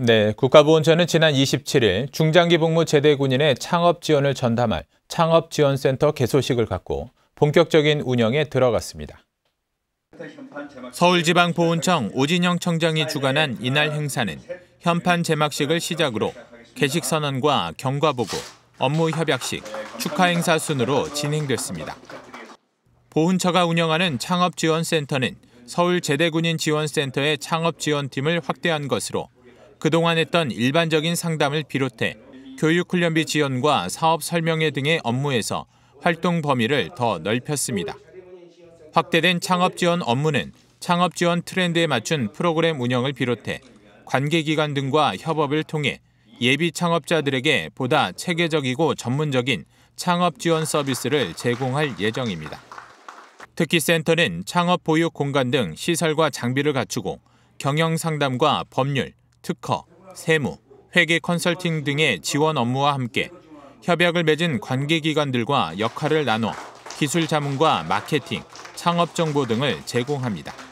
네, 국가보훈처는 지난 27일 중장기 복무 제대 군인의 창업 지원을 전담할 창업지원센터 개소식을 갖고 본격적인 운영에 들어갔습니다. 서울지방보훈청 오진영 청장이 주관한 이날 행사는 현판 제막식을 시작으로 개식 선언과 경과보고, 업무 협약식, 축하 행사 순으로 진행됐습니다. 보훈처가 운영하는 창업지원센터는 서울 제대군인 지원센터의 창업지원팀을 확대한 것으로 그동안 했던 일반적인 상담을 비롯해 교육훈련비 지원과 사업 설명회 등의 업무에서 활동 범위를 더 넓혔습니다. 확대된 창업 지원 업무는 창업 지원 트렌드에 맞춘 프로그램 운영을 비롯해 관계기관 등과 협업을 통해 예비 창업자들에게 보다 체계적이고 전문적인 창업 지원 서비스를 제공할 예정입니다. 특히 센터는 창업 보육 공간 등 시설과 장비를 갖추고 경영 상담과 법률, 특허, 세무, 회계 컨설팅 등의 지원 업무와 함께 협약을 맺은 관계기관들과 역할을 나눠 기술 자문과 마케팅, 창업 정보 등을 제공합니다.